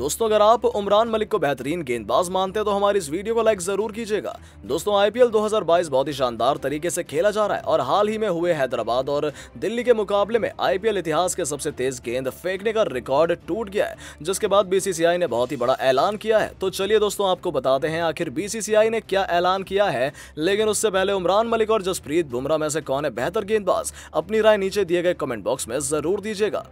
दोस्तों अगर आप उमरान मलिक को बेहतरीन गेंदबाज मानते हैं तो हमारी इस वीडियो को लाइक जरूर कीजिएगा दोस्तों आईपीएल 2022 बहुत ही शानदार तरीके से खेला जा रहा है और हाल ही में हुए हैदराबाद और दिल्ली के मुकाबले में आईपीएल इतिहास के सबसे तेज गेंद फेंकने का रिकॉर्ड टूट गया है जिसके बाद बीसीसीआई ने बहुत ही बड़ा ऐलान किया है तो चलिए दोस्तों आपको बताते हैं आखिर बीसीसीआई ने क्या ऐलान किया है लेकिन उससे पहले उमरान मलिक और जसप्रीत बुमराह में से कौन है बेहतर गेंदबाज अपनी राय नीचे दिए गए कमेंट बॉक्स में जरूर दीजिएगा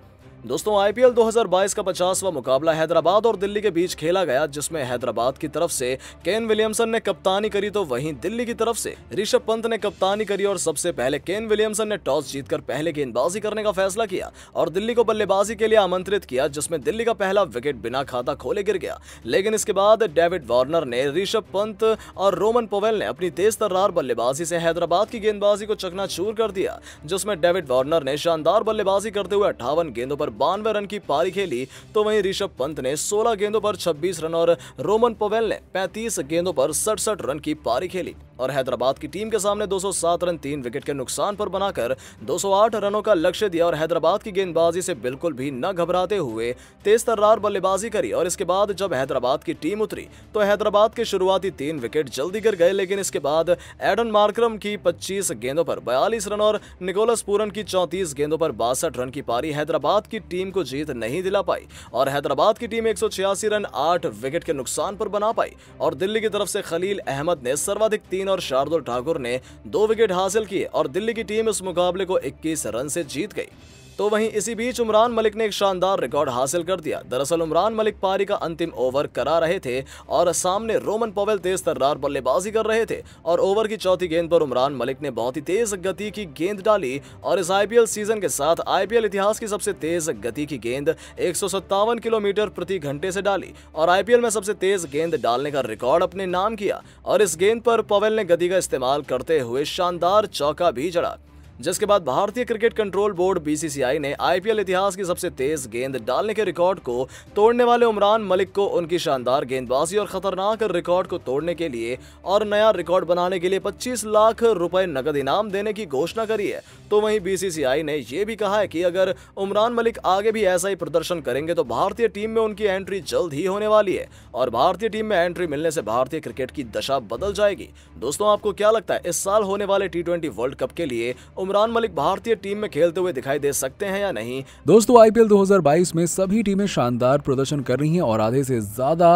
दोस्तों आईपीएल 2022 का 50वां मुकाबला हैदराबाद और दिल्ली के बीच खेला गया जिसमें हैदराबाद की तरफ से केन विलियमसन ने कप्तानी करी तो वहीं दिल्ली की तरफ से ऋषभ पंत ने कप्तानी करी और सबसे पहले केन विलियमसन ने टॉस जीतकर पहले गेंदबाजी करने का फैसला किया और दिल्ली को बल्लेबाजी के लिए आमंत्रित किया जिसमें दिल्ली का पहला विकेट बिना खाता खोले गिर गया लेकिन इसके बाद डेविड वार्नर ने ऋषभ पंत और रोमन पोवेल ने अपनी तेज तर्रार बल्लेबाजी से हैदराबाद की गेंदबाजी को चकना कर दिया जिसमें डेविड वार्नर ने शानदार बल्लेबाजी करते हुए अट्ठावन गेंदों पर और बानवे रन की पारी खेली तो वहीं ऋषभ पंत ने 16 गेंदों पर 26 रन और रोमन पोवेल ने 35 गेंदों पर सड़सठ रन की पारी खेली और हैदराबाद की टीम के सामने 207 रन तीन विकेट के नुकसान पर बनाकर 208 रनों का लक्ष्य दिया और हैदराबाद की गेंदबाजी से बिल्कुल भी न घबराते हुए तेज तर्रार बल्लेबाजी करी और इसके बाद जब हैदराबाद की टीम उतरी तो हैदराबाद के शुरुआती तीन विकेट जल्दी गिर गए लेकिन इसके बाद एडन मार्क्रम की पच्चीस गेंदों पर बयालीस रन और निकोलस पूरन की चौंतीस गेंदों पर बासठ रन की पारी हैदराबाद की टीम को जीत नहीं दिला पाई और हैदराबाद की टीम एक रन आठ विकेट के नुकसान पर बना पाई और दिल्ली की तरफ से खलील अहमद ने सर्वाधिक तीन सचिन और शार्दुल ठाकुर ने दो विकेट हासिल किए और दिल्ली की टीम इस मुकाबले को 21 रन से जीत गई तो वहीं इसी बीच उमरान मलिक ने एक शानदार रिकॉर्ड हासिल कर दिया दरअसल उमरान मलिक पारी का अंतिम ओवर करा रहे थे और सामने रोमन पवेल तेज तर्रार बल्लेबाजी कर रहे थे और ओवर की चौथी गेंद पर उमरान मलिक ने बहुत ही तेज गति की गेंद डाली और इस आईपीएल सीजन के साथ आईपीएल इतिहास की सबसे तेज गति की गेंद एक किलोमीटर प्रति घंटे से डाली और आईपीएल में सबसे तेज गेंद डालने का रिकॉर्ड अपने नाम किया और इस गेंद पर पवेल ने गति का इस्तेमाल करते हुए शानदार चौका भी जड़ा जिसके बाद भारतीय क्रिकेट कंट्रोल बोर्ड बीसीसीआई ने आईपीएल इतिहास की सबसे तेज गेंद डालने के रिकॉर्ड को तोड़ने वाले उमरान मलिक को उनकी शानदार गेंदबाजी और खतरनाक रिकॉर्ड को तोड़ने के लिए और नया रिकॉर्ड बनाने के लिए 25 लाख रुपए नकद इनाम देने की घोषणा करी है तो वहीं बीसीसीआई ने यह भी कहा है कि अगर उमरान मलिक आगे भी ऐसा ही प्रदर्शन करेंगे तो भारतीय टीम में उनकी एंट्री जल्द ही होने वाली है और भारतीय टीम में एंट्री मिलने से भारतीय क्रिकेट की दशा बदल जाएगी दोस्तों आपको क्या लगता है इस साल होने वाले टी वर्ल्ड कप के लिए उमरान मलिक भारतीय टीम में खेलते हुए दिखाई दे सकते हैं या नहीं दोस्तों आईपीएल 2022 में सभी टीमें शानदार प्रदर्शन कर रही हैं और आधे से ज्यादा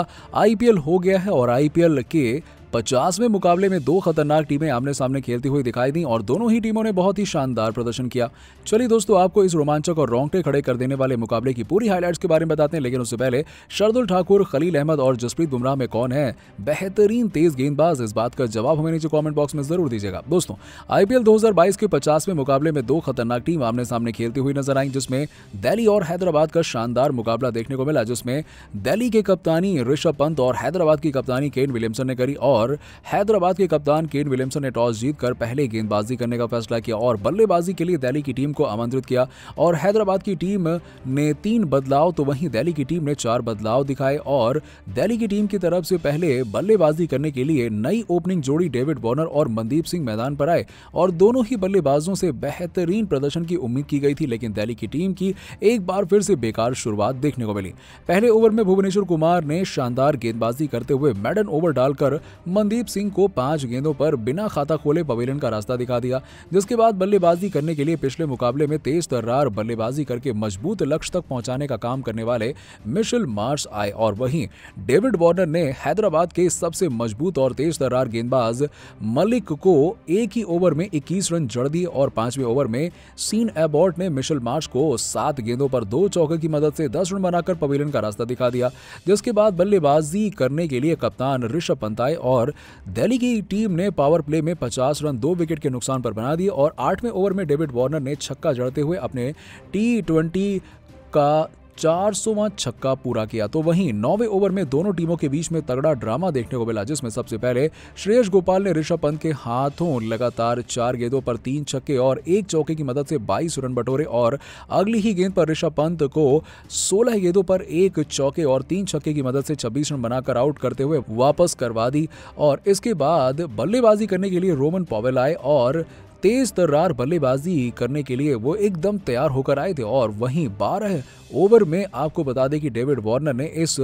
आईपीएल हो गया है और आईपीएल के पचासवें मुकाबले में दो खतरनाक टीमें आमने सामने खेलती हुई दिखाई दी और दोनों ही टीमों ने बहुत ही शानदार प्रदर्शन किया चलिए दोस्तों आपको इस रोमांचक और रोंगटे खड़े कर देने वाले मुकाबले की पूरी हाईलाइट के बारे में बताते हैं लेकिन उससे पहले शरदुल ठाकुर खलील अहमद और जसप्रीत बुमराह में कौन है बेहतरीन तेज गेंदबाज इस बात का जवाब हमें नीचे कॉमेंट बॉक्स में जरूर दीजिएगा दोस्तों आईपीएल दो के पचासवें मुकाबले में दो खतरनाक टीम आमने सामने खेलती हुई नजर आई जिसमें दिल्ली और हैदराबाद का शानदार मुकाबला देखने को मिला जिसमें दिल्ली के कप्तानी ऋषभ पंत और हैदराबाद की कप्तानी केन विलियमसन ने करी और और हैदराबाद के कप्तान केन विलियमसन ने टॉस जीतकर पहले गेंदबाजी करने का फैसला किया और बल्लेबाजी के लिए दिल्ली की टीम को आमंत्रित किया और हैदराबाद की टीम ने तीन बदलाव तो वहीं दिल्ली की टीम ने चार बदलाव दिखाए और दिल्ली की टीम की तरफ से पहले बल्लेबाजी करने के लिए नई ओपनिंग जोड़ी डेविड बॉर्नर और मनदीप सिंह मैदान पर आए और दोनों ही बल्लेबाजों से बेहतरीन प्रदर्शन की उम्मीद की गई थी लेकिन दिल्ली की टीम की एक बार फिर से बेकार शुरुआत देखने को मिली पहले ओवर में भुवनेश्वर कुमार ने शानदार गेंदबाजी करते हुए मैडन ओवर डालकर मनदीप सिंह को पांच गेंदों पर बिना खाता खोले पवेलियन का रास्ता दिखा दिया जिसके बाद बल्लेबाजी करने के लिए पिछले मुकाबले में तेज तर्रार बल्लेबाजी करके मजबूत लक्ष्य तक पहुंचाने का काम करने वाले मिशेल मार्श आए और वहीं डेविड वार्नर ने हैदराबाद के सबसे मजबूत और तेज तर्रार गेंदबाज मलिक को एक ही ओवर में इक्कीस रन जड़ दिए और पांचवें ओवर में सीन एबॉर्ट ने मिशेल मार्स को सात गेंदों पर दो चौके की मदद से दस रन बनाकर पवेलियन का रास्ता दिखा दिया जिसके बाद बल्लेबाजी करने के लिए कप्तान ऋषभ पंत आए और पर दिल्ली की टीम ने पावर प्ले में 50 रन दो विकेट के नुकसान पर बना दिए और आठवें ओवर में डेविड वार्नर ने छक्का जड़ते हुए अपने टी ट्वेंटी का चार छक्का पूरा किया तो वहीं नौवे ओवर में दोनों टीमों के बीच में तगड़ा ड्रामा देखने को मिला जिसमें सबसे पहले श्रेयस गोपाल ने ऋषभ पंत के हाथों लगातार चार गेंदों पर तीन छक्के और एक चौके की मदद से 22 रन बटोरे और अगली ही गेंद पर ऋषभ पंत को 16 गेंदों पर एक चौके और तीन छक्के की मदद से छब्बीस रन बनाकर आउट करते हुए वापस करवा दी और इसके बाद बल्लेबाजी करने के लिए रोमन पॉवेल आए और तेज तर्रार बल्लेबाजी करने के लिए वो एकदम तैयार होकर आए थे और वहीं बारह ओवर में आपको बता दें कि डेविड वार्नर ने इस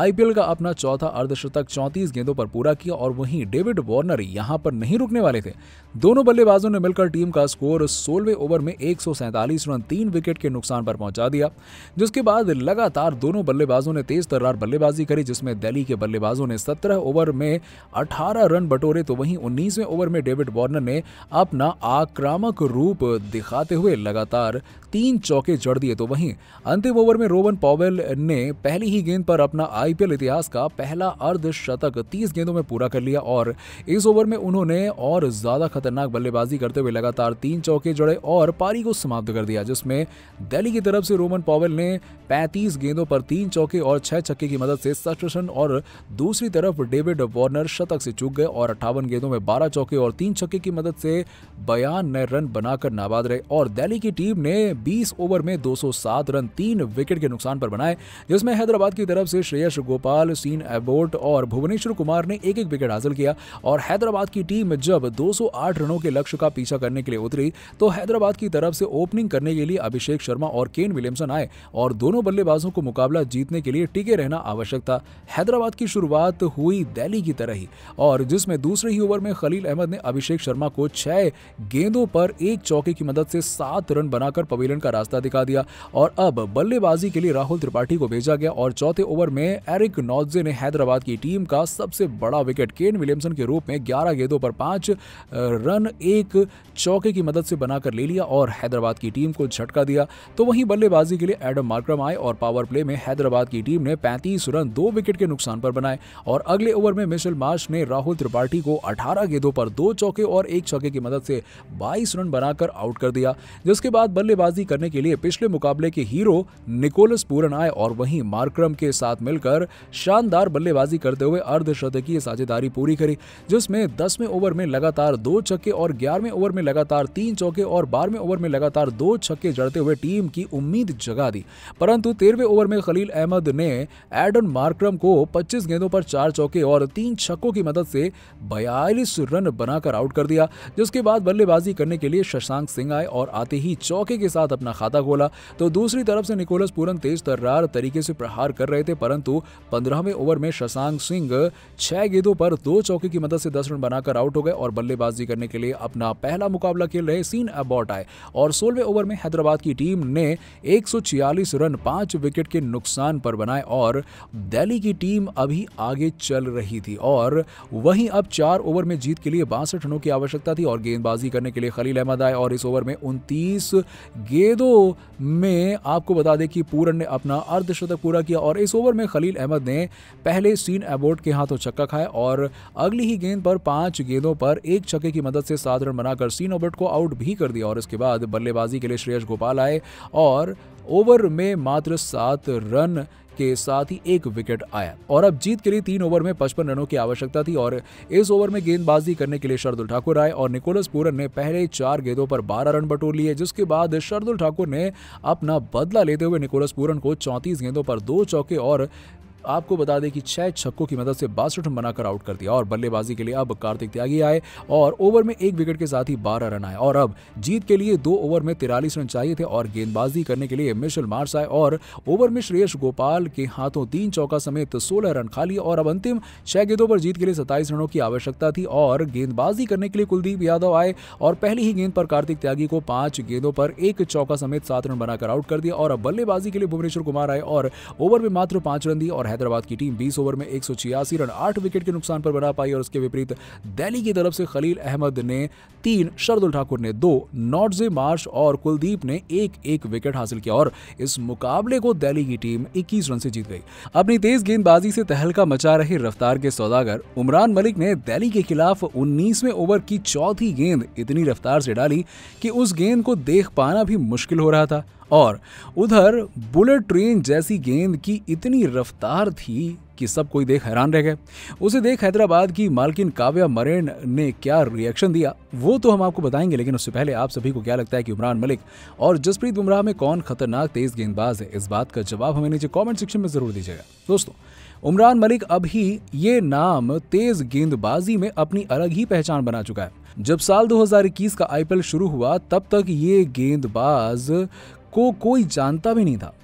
आईपीएल का अपना चौथा अर्धशतक 34 गेंदों पर पूरा किया और वहीं डेविड वार्नर यहां पर नहीं रुकने वाले थे दोनों बल्लेबाजों ने मिलकर टीम का स्कोर सोलहवें ओवर में एक रन तीन विकेट के नुकसान पर पहुंचा दिया जिसके बाद लगातार दोनों बल्लेबाजों ने तेज तर्रार बल्लेबाजी करी जिसमें दिल्ली के बल्लेबाजों ने सत्रह ओवर में अठारह रन बटोरे तो वहीं उन्नीसवें ओवर में डेविड वार्नर ने अपना आक्रामक रूप दिखाते हुए लगातार तीन चौके जड़ दिए तो वहीं अंतिम ओवर में रोवन पॉवेल ने पहली ही गेंद पर अपना आईपीएल इतिहास का पहला अर्धशतक 30 गेंदों में पूरा कर लिया और इस ओवर में उन्होंने और ज्यादा खतरनाक बल्लेबाजी करते हुए लगातार तीन चौके जड़े और पारी को समाप्त कर दिया जिसमें दिल्ली की तरफ से रोमन पॉवेल ने पैंतीस गेंदों पर तीन चौके और छह छक्के की मदद से सठ रन और दूसरी तरफ डेविड वार्नर शतक से चूक गए और अट्ठावन गेंदों में बारह चौके और तीन छक्के की मदद से बयान नए रन बनाकर नाबाद रहे और दिल्ली की टीम ने 20 ओवर में 207 रन तीन विकेट के नुकसान पर बनाए जिसमें हैदराबाद की तरफ से श्रेयस गोपाल सीन एबोट और भुवनेश्वर कुमार ने एक एक विकेट हासिल किया और हैदराबाद की टीम जब 208 रनों के लक्ष्य का पीछा करने के लिए उतरी तो हैदराबाद की तरफ से ओपनिंग करने के लिए अभिषेक शर्मा और केन विलियमसन आए और दोनों बल्लेबाजों को मुकाबला जीतने के लिए टिके रहना आवश्यक था हैदराबाद की शुरुआत हुई दिल्ली की तरह ही और जिसमें दूसरे ही ओवर में खलील अहमद ने अभिषेक शर्मा को छह गेंदों पर एक चौके की मदद से सात रन बनाकर पवेलियन का रास्ता दिखा दिया और अब बल्लेबाजी के लिए राहुल त्रिपाठी को भेजा गया और चौथे ओवर में एरिक नॉजे ने हैदराबाद की टीम का सबसे बड़ा विकेट केन विलियमसन के रूप में ग्यारह गेंदों पर पांच रन एक चौके की मदद से बनाकर ले लिया और हैदराबाद की टीम को झटका दिया तो वहीं बल्लेबाजी के लिए एडम मार्क्रम आए और पावर प्ले में हैदराबाद की टीम ने पैंतीस रन दो विकेट के नुकसान पर बनाए और अगले ओवर में मिशेल मार्श ने राहुल त्रिपाठी को अठारह गेंदों पर दो चौके और एक चौके की मदद से 22 रन बनाकर आउट कर दिया जिसके बाद बल्लेबाजी करने के लिए पिछले मुकाबले के हीरो निकोलस पूरन आए और वहीं मार्क्रम के साथ मिलकर शानदार बल्लेबाजी करते हुए अर्धशतकीय साझेदारी पूरी करी जिसमें दसवें ओवर में लगातार दो छक्के और ग्यारहवें ओवर में लगातार तीन चौके और बारहवें ओवर में लगातार दो छक्के जड़ते हुए टीम की उम्मीद जगा दी परंतु तेरहवें ओवर में खलील अहमद ने एडन मार्क्रम को 25 गेंदों पर चार चौके और तीन छक्कों की मदद से बयालीस रन बनाकर आउट कर दिया जिसके बाद बल्ले बल्लेबाजी करने के लिए शशांक सिंह आए और आते ही चौके के साथ अपना खाता खोला तो दूसरी तरफ से निकोलस पूरन तेज तर्रार तरीके से प्रहार कर रहे थे परंतु पंद्रहवें ओवर में शशांक सिंह छह गेंदों पर दो चौके की मदद से दस रन बनाकर आउट हो गए और बल्लेबाजी करने के लिए अपना पहला मुकाबला खेल रहे सीन अबॉट आए और सोलहवें ओवर में हैदराबाद की टीम ने एक रन पांच विकेट के नुकसान पर बनाए और दिल्ली की टीम अभी आगे चल रही थी और वहीं अब चार ओवर में जीत के लिए बासठ रनों की आवश्यकता थी और गेंदबाजी बल्लेबाजी करने के लिए खलील अहमद आए और इस ओवर में उनतीस गेंदों में आपको बता दें कि पूरन ने अपना अर्धशतक पूरा किया और इस ओवर में खलील अहमद ने पहले सीन एबोट के हाथों छक्का खाया और अगली ही गेंद पर पांच गेंदों पर एक छक्के की मदद से सात रन बनाकर सीन एबोट को आउट भी कर दिया और इसके बाद बल्लेबाजी के लिए श्रेयस गोपाल आए और ओवर में मात्र सात रन के साथ ही एक विकेट आया और अब जीत के लिए तीन ओवर में पचपन रनों की आवश्यकता थी और इस ओवर में गेंदबाजी करने के लिए शरदुल ठाकुर आए और निकोलस पूरन ने पहले चार गेंदों पर बारह रन बटोर लिए जिसके बाद शरदुल ठाकुर ने अपना बदला लेते हुए निकोलस पूरन को चौंतीस गेंदों पर दो चौके और आपको बता दें कि छह छक्कों की मदद से बासठ रन बनाकर आउट कर दिया और बल्लेबाजी के लिए अब कार्तिक त्यागी आए और ओवर में एक विकेट के साथ ही बारह रन आए और अब जीत के लिए दो ओवर में तिरालीस रन चाहिए थे और गेंदबाजी करने के लिए मिशेल मार्स आए और ओवर में श्रेयस गोपाल के हाथों तीन चौका समेत सोलह रन खा लिए और अब अंतिम छह गेंदों पर जीत के लिए सत्ताईस रनों की आवश्यकता थी और गेंदबाजी करने के लिए कुलदीप यादव आए और पहली ही गेंद पर कार्तिक त्यागी को पांच गेंदों पर एक चौका समेत सात रन बनाकर आउट कर दिया और अब बल्लेबाजी के लिए भुवनेश्वर कुमार आए और ओवर में मात्र पांच रन दिए और हैदराबाद की टीम बीस ओवर में एक रन आठ विकेट के नुकसान पर बना पाई और उसके विपरीत दिल्ली की तरफ से खलील अहमद ने तीन शरदुल ठाकुर ने दो नॉर्जे मार्श और कुलदीप ने एक एक विकेट हासिल किया और इस मुकाबले को दिल्ली की टीम 21 रन से जीत गई अपनी तेज गेंदबाजी से तहलका मचा रहे रफ्तार के सौदागर उमरान मलिक ने दिल्ली के खिलाफ 19वें ओवर की चौथी गेंद इतनी रफ्तार से डाली कि उस गेंद को देख पाना भी मुश्किल हो रहा था और उधर बुलेट ट्रेन जैसी गेंद की इतनी रफ्तार थी कि सब कोई देख हैरान रह गए उसे देख हैदराबाद की मालकिन काव्या मरेन ने क्या रिएक्शन दिया वो तो हम आपको बताएंगे लेकिन उससे पहले आप सभी को क्या लगता है कि उमरान मलिक और जसप्रीत बुमराह में कौन खतरनाक तेज गेंदबाज है इस बात का जवाब हमें नीचे कॉमेंट सेक्शन में जरूर दीजिएगा दोस्तों उमरान मलिक अभी ये नाम तेज गेंदबाजी में अपनी अलग ही पहचान बना चुका है जब साल 2021 का आईपीएल शुरू हुआ तब तक ये गेंदबाज को कोई जानता भी नहीं था